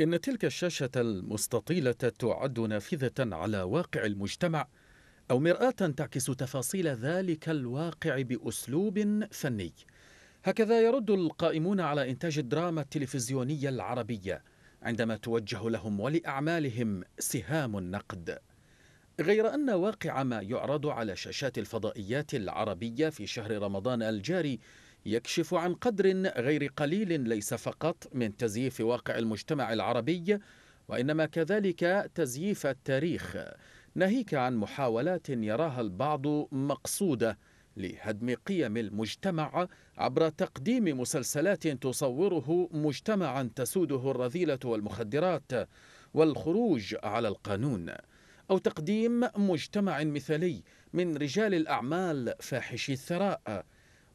إن تلك الشاشة المستطيلة تعد نافذة على واقع المجتمع أو مرآة تعكس تفاصيل ذلك الواقع بأسلوب فني هكذا يرد القائمون على إنتاج الدراما التلفزيونية العربية عندما توجه لهم ولأعمالهم سهام النقد غير أن واقع ما يعرض على شاشات الفضائيات العربية في شهر رمضان الجاري يكشف عن قدر غير قليل ليس فقط من تزييف واقع المجتمع العربي وإنما كذلك تزييف التاريخ ناهيك عن محاولات يراها البعض مقصودة لهدم قيم المجتمع عبر تقديم مسلسلات تصوره مجتمعا تسوده الرذيلة والمخدرات والخروج على القانون أو تقديم مجتمع مثالي من رجال الأعمال فاحشي الثراء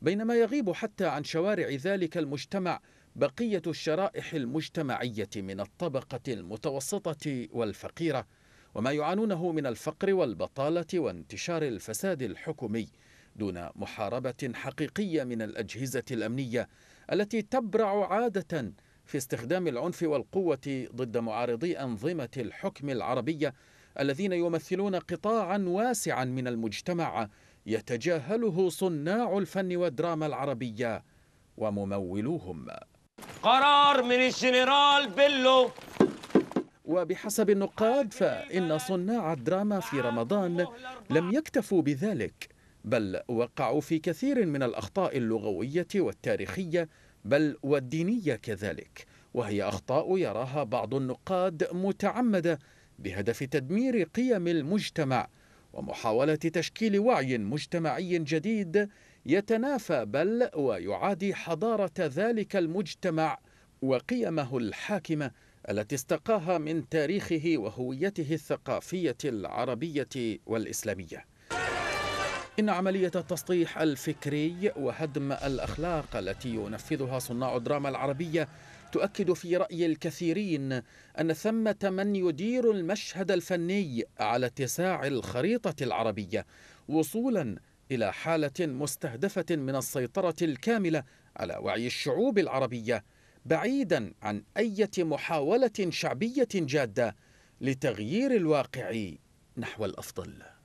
بينما يغيب حتى عن شوارع ذلك المجتمع بقية الشرائح المجتمعية من الطبقة المتوسطة والفقيرة وما يعانونه من الفقر والبطالة وانتشار الفساد الحكومي دون محاربة حقيقية من الأجهزة الأمنية التي تبرع عادة في استخدام العنف والقوة ضد معارضي أنظمة الحكم العربية الذين يمثلون قطاعا واسعا من المجتمع يتجاهله صناع الفن والدراما العربية وممولوهم قرار من الجنرال بيلو وبحسب النقاد فإن صناع الدراما في رمضان لم يكتفوا بذلك بل وقعوا في كثير من الأخطاء اللغوية والتاريخية بل والدينية كذلك وهي أخطاء يراها بعض النقاد متعمدة بهدف تدمير قيم المجتمع ومحاولة تشكيل وعي مجتمعي جديد يتنافى بل ويعادي حضارة ذلك المجتمع وقيمه الحاكمة التي استقاها من تاريخه وهويته الثقافية العربية والإسلامية إن عملية التسطيح الفكري وهدم الأخلاق التي ينفذها صناع الدراما العربية تؤكد في رأي الكثيرين أن ثمة من يدير المشهد الفني على اتساع الخريطة العربية وصولا إلى حالة مستهدفة من السيطرة الكاملة على وعي الشعوب العربية بعيدا عن أي محاولة شعبية جادة لتغيير الواقع نحو الأفضل